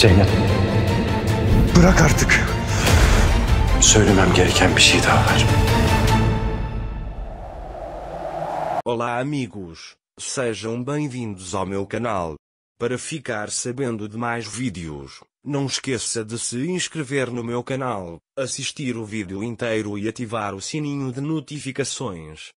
Zeynep. Bırak artık. Söylemem gereken bir şey daha var. Olá amigos, sejam bem-vindos ao meu canal. Para ficar sabendo de mais vídeos, não esqueça de se inscrever no meu canal, assistir o vídeo inteiro e ativar o sininho de notificações.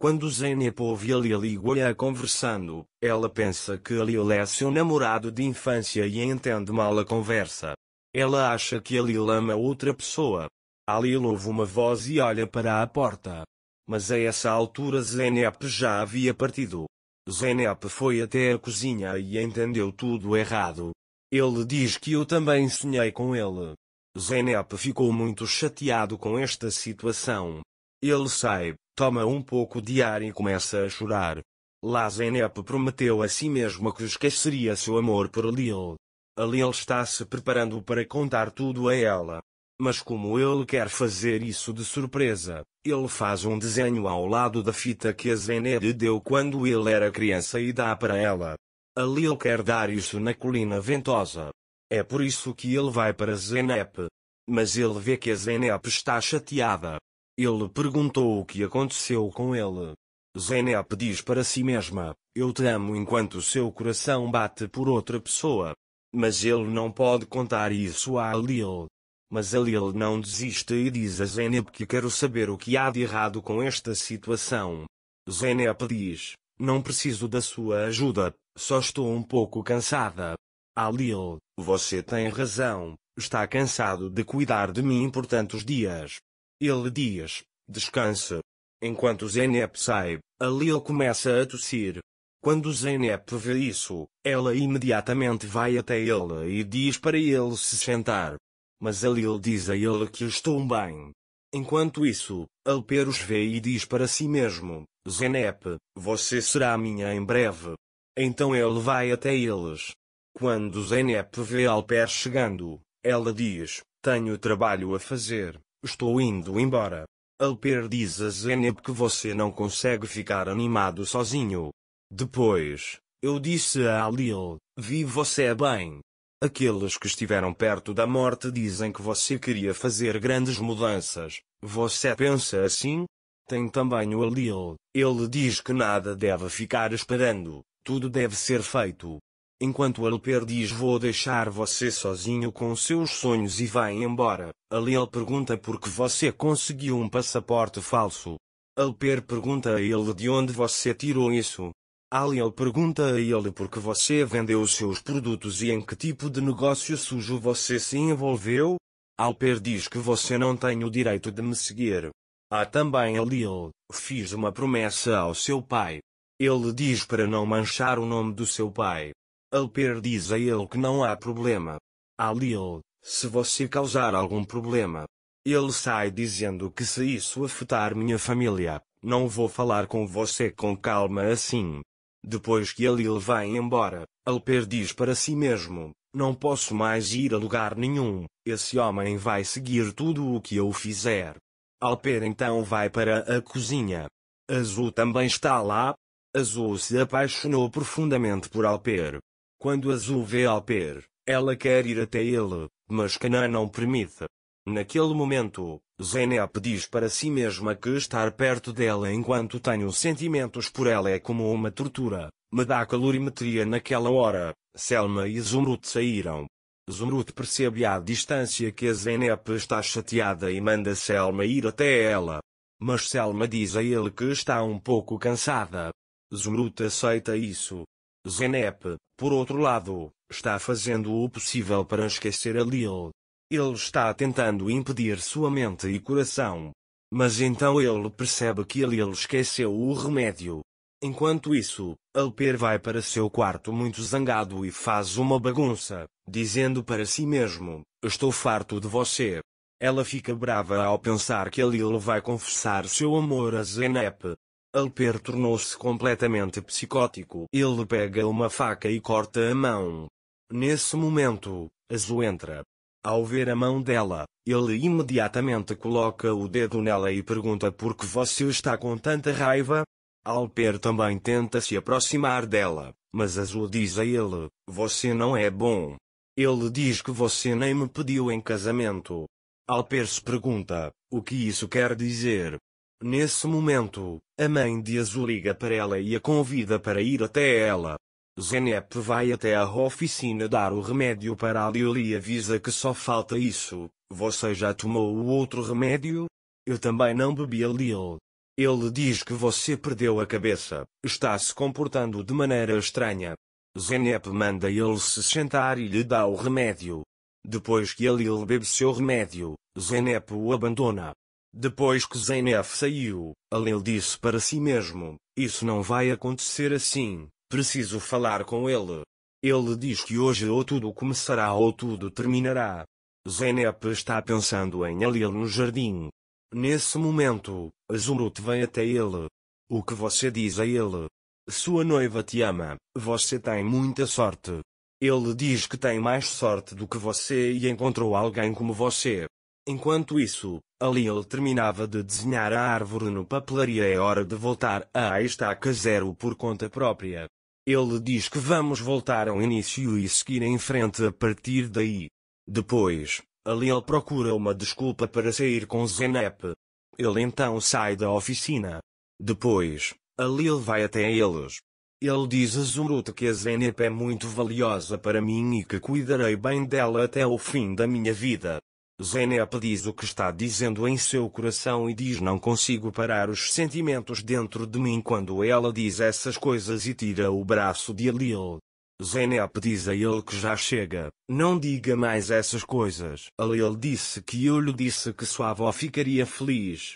Quando Zen ouve a Lily a conversando, ela pensa que a é seu namorado de infância e entende mal a conversa. Ela acha que a ama outra pessoa. A ouve uma voz e olha para a porta. Mas a essa altura Zenep já havia partido. Zenep foi até a cozinha e entendeu tudo errado. Ele diz que eu também sonhei com ele. Zenep ficou muito chateado com esta situação. Ele sai, Toma um pouco de ar e começa a chorar. Lá Zenep prometeu a si mesma que esqueceria seu amor por Lil. A Lil está se preparando para contar tudo a ela. Mas como ele quer fazer isso de surpresa, ele faz um desenho ao lado da fita que a Zeneb deu quando ele era criança e dá para ela. A Lil quer dar isso na colina ventosa. É por isso que ele vai para Zenep. Mas ele vê que a Zenep está chateada, ele perguntou o que aconteceu com ele. Zeynep diz para si mesma, eu te amo enquanto seu coração bate por outra pessoa. Mas ele não pode contar isso a Alil. Mas Alil não desiste e diz a Zeynep que quero saber o que há de errado com esta situação. Zeynep diz, não preciso da sua ajuda, só estou um pouco cansada. Alil, você tem razão, está cansado de cuidar de mim por tantos dias. Ele diz: descansa, Enquanto Zenep sai, a Lil começa a tossir. Quando Zenep vê isso, ela imediatamente vai até ele e diz para ele se sentar. Mas a Lil diz a ele que estou bem. Enquanto isso, Alperos vê e diz para si mesmo, Zenep, você será minha em breve. Então ele vai até eles. Quando Zenep vê Alper chegando, ela diz, tenho trabalho a fazer, Estou indo embora. Alper diz a Zeynep que você não consegue ficar animado sozinho. Depois, eu disse a Alil, vi você bem. Aqueles que estiveram perto da morte dizem que você queria fazer grandes mudanças. Você pensa assim? Tem também o Alil. Ele diz que nada deve ficar esperando. Tudo deve ser feito. Enquanto Alper diz vou deixar você sozinho com seus sonhos e vai embora, Aliel pergunta por que você conseguiu um passaporte falso. Alper pergunta a ele de onde você tirou isso. Aliel pergunta a ele por que você vendeu seus produtos e em que tipo de negócio sujo você se envolveu. Alper diz que você não tem o direito de me seguir. Há também Aliel, fiz uma promessa ao seu pai. Ele diz para não manchar o nome do seu pai. Alper diz a ele que não há problema. Alil, se você causar algum problema, ele sai dizendo que se isso afetar minha família, não vou falar com você com calma assim. Depois que Alil vai embora, Alper diz para si mesmo, não posso mais ir a lugar nenhum, esse homem vai seguir tudo o que eu fizer. Alper então vai para a cozinha. Azul também está lá. Azul se apaixonou profundamente por Alper, quando Azul vê Alper, ela quer ir até ele, mas Canaã não permite. Naquele momento, Zenep diz para si mesma que estar perto dela enquanto tenho sentimentos por ela é como uma tortura. Me dá calorimetria naquela hora. Selma e Zumrut saíram. Zumrut percebe à distância que a Zenep está chateada e manda Selma ir até ela. Mas Selma diz a ele que está um pouco cansada. Zumrut aceita isso, Zenep, por outro lado, está fazendo o possível para esquecer a Lil. Ele está tentando impedir sua mente e coração. Mas então ele percebe que a Lil esqueceu o remédio. Enquanto isso, Alper vai para seu quarto muito zangado e faz uma bagunça, dizendo para si mesmo, estou farto de você. Ela fica brava ao pensar que a Lil vai confessar seu amor a Zenep, Alper tornou-se completamente psicótico. Ele pega uma faca e corta a mão. Nesse momento, Azul entra. Ao ver a mão dela, ele imediatamente coloca o dedo nela e pergunta por que você está com tanta raiva. Alper também tenta se aproximar dela, mas Azul diz a ele: Você não é bom. Ele diz que você nem me pediu em casamento. Alper se pergunta: O que isso quer dizer? Nesse momento, a mãe de Azul liga para ela e a convida para ir até ela. Zenep vai até a oficina dar o remédio para a Lil e avisa que só falta isso. Você já tomou o outro remédio? Eu também não bebi a Lil. Ele diz que você perdeu a cabeça, está se comportando de maneira estranha. Zenep manda ele se sentar e lhe dá o remédio. Depois que Lil bebe seu remédio, Zenep o abandona. Depois que Zeynep saiu, Alil disse para si mesmo, isso não vai acontecer assim, preciso falar com ele. Ele diz que hoje ou tudo começará ou tudo terminará. Zeynep está pensando em Alil no jardim. Nesse momento, Zumrut vem até ele. O que você diz a ele? Sua noiva te ama, você tem muita sorte. Ele diz que tem mais sorte do que você e encontrou alguém como você. Enquanto isso, ali ele terminava de desenhar a árvore no papelaria é hora de voltar a ah, estaca zero por conta própria. Ele diz que vamos voltar ao início e seguir em frente a partir daí. Depois, ali ele procura uma desculpa para sair com Zenep. Ele então sai da oficina. Depois, ali ele vai até eles. Ele diz a Zurut que a Zenep é muito valiosa para mim e que cuidarei bem dela até o fim da minha vida. Zeynep diz o que está dizendo em seu coração e diz não consigo parar os sentimentos dentro de mim quando ela diz essas coisas e tira o braço de Alil. Zeynep diz a ele que já chega, não diga mais essas coisas. Alil disse que eu lhe disse que sua avó ficaria feliz.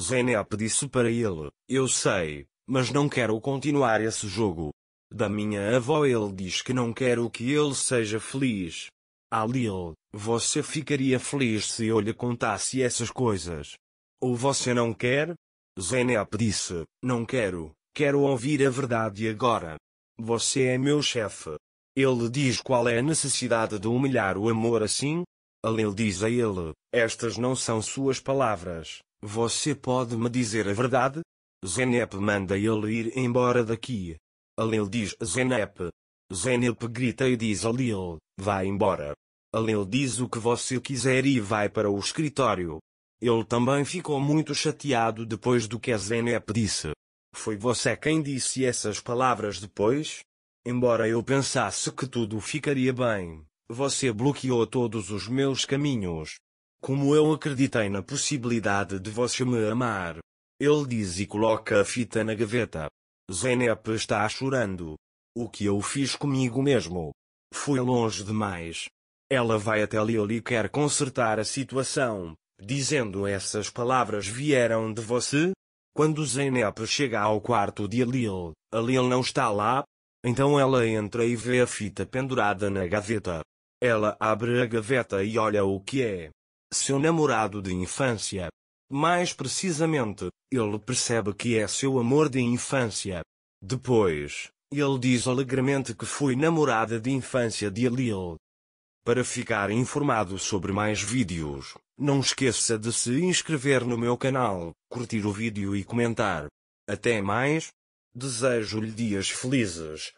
Zeynep disse para ele, eu sei, mas não quero continuar esse jogo. Da minha avó ele diz que não quero que ele seja feliz. Alil, você ficaria feliz se eu lhe contasse essas coisas. Ou você não quer? Zenep disse: Não quero, quero ouvir a verdade agora. Você é meu chefe. Ele diz qual é a necessidade de humilhar o amor assim? Alel diz a ele: Estas não são suas palavras. Você pode me dizer a verdade? Zenep manda ele ir embora daqui. Alel diz Zenep. Zenep grita e diz a Lil: Vá embora. Ele diz o que você quiser e vai para o escritório. Ele também ficou muito chateado depois do que a Zenep disse. Foi você quem disse essas palavras depois? Embora eu pensasse que tudo ficaria bem, você bloqueou todos os meus caminhos. Como eu acreditei na possibilidade de você me amar. Ele diz e coloca a fita na gaveta. Zenep está chorando. O que eu fiz comigo mesmo? Fui longe demais. Ela vai até Lily e quer consertar a situação, dizendo essas palavras vieram de você. Quando Zeynep chega ao quarto de Lil, a Lil não está lá. Então ela entra e vê a fita pendurada na gaveta. Ela abre a gaveta e olha o que é. Seu namorado de infância. Mais precisamente, ele percebe que é seu amor de infância. Depois, ele diz alegremente que foi namorada de infância de Lil. Para ficar informado sobre mais vídeos, não esqueça de se inscrever no meu canal, curtir o vídeo e comentar. Até mais! Desejo-lhe dias felizes.